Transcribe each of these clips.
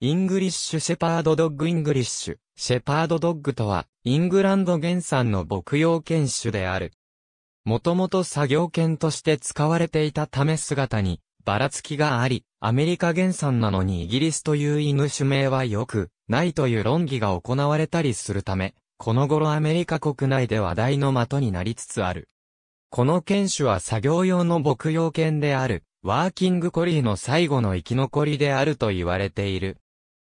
イングリッシュシェパードドッグイングリッシュ、シェパードドッグとは、イングランド原産の牧羊犬種である。もともと作業犬として使われていたため姿に、ばらつきがあり、アメリカ原産なのにイギリスという犬種名は良く、ないという論議が行われたりするため、この頃アメリカ国内で話題の的になりつつある。この犬種は作業用の牧羊犬である、ワーキングコリーの最後の生き残りであると言われている。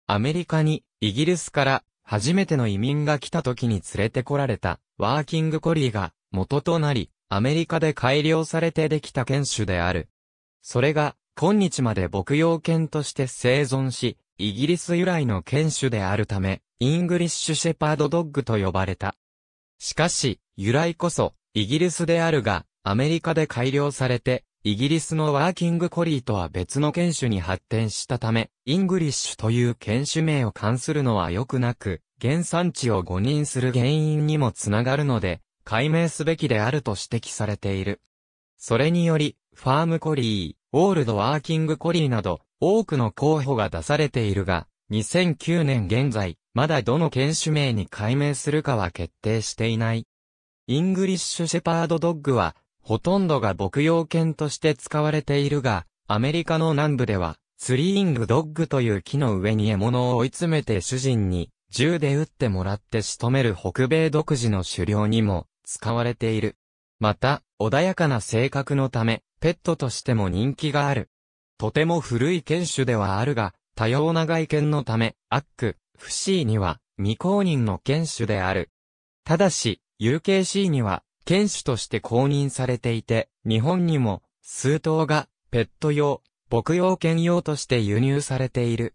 アメリカに、イギリスから、初めての移民が来た時に連れてこられた、ワーキングコリーが、元となり、アメリカで改良されてできた犬種である。それが、今日まで牧羊犬として生存し、イギリス由来の犬種であるため、イングリッシュシェパードドッグと呼ばれた。しかし、由来こそ、イギリスであるが、アメリカで改良されて、イギリスのワーキングコリーとは別の犬種に発展したため、イングリッシュという犬種名を冠するのは良くなく、原産地を誤認する原因にもつながるので、解明すべきであると指摘されている。それにより、ファームコリー、オールドワーキングコリーなど、多くの候補が出されているが、2009年現在、まだどの犬種名に解明するかは決定していない。イングリッシュシェパードドッグは、ほとんどが牧羊犬として使われているが、アメリカの南部では、スリーイングドッグという木の上に獲物を追い詰めて主人に、銃で撃ってもらって仕留める北米独自の狩猟にも、使われている。また、穏やかな性格のため、ペットとしても人気がある。とても古い犬種ではあるが、多様な外見のため、アック、フシーには未公認の犬種である。ただし、UKC には犬種として公認されていて、日本にも数頭がペット用、牧羊犬用として輸入されている。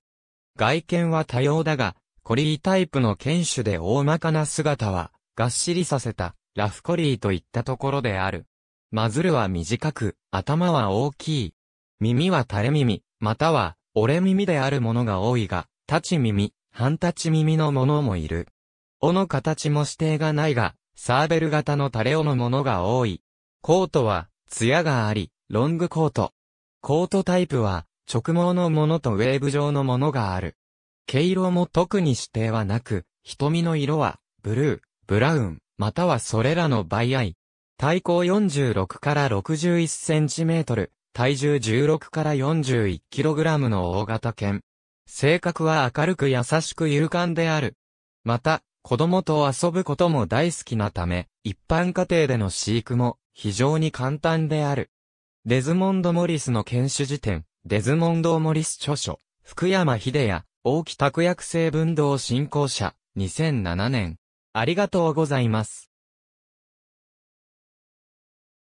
外見は多様だが、コリータイプの犬種で大まかな姿は、がっしりさせた、ラフコリーといったところである。マズルは短く、頭は大きい。耳は垂れ耳、または、折れ耳であるものが多いが、立ち耳、半立ち耳のものもいる。尾の形も指定がないが、サーベル型のタレオのものが多い。コートは、ツヤがあり、ロングコート。コートタイプは、直毛のものとウェーブ状のものがある。毛色も特に指定はなく、瞳の色は、ブルー、ブラウン、またはそれらの倍合い。体高46から61センチメートル、体重16から41キログラムの大型犬。性格は明るく優しく勇敢である。また、子供と遊ぶことも大好きなため、一般家庭での飼育も非常に簡単である。デズモンド・モリスの研修辞典、デズモンド・モリス著書、福山秀也、大木拓薬成分道振興者、2007年。ありがとうございます。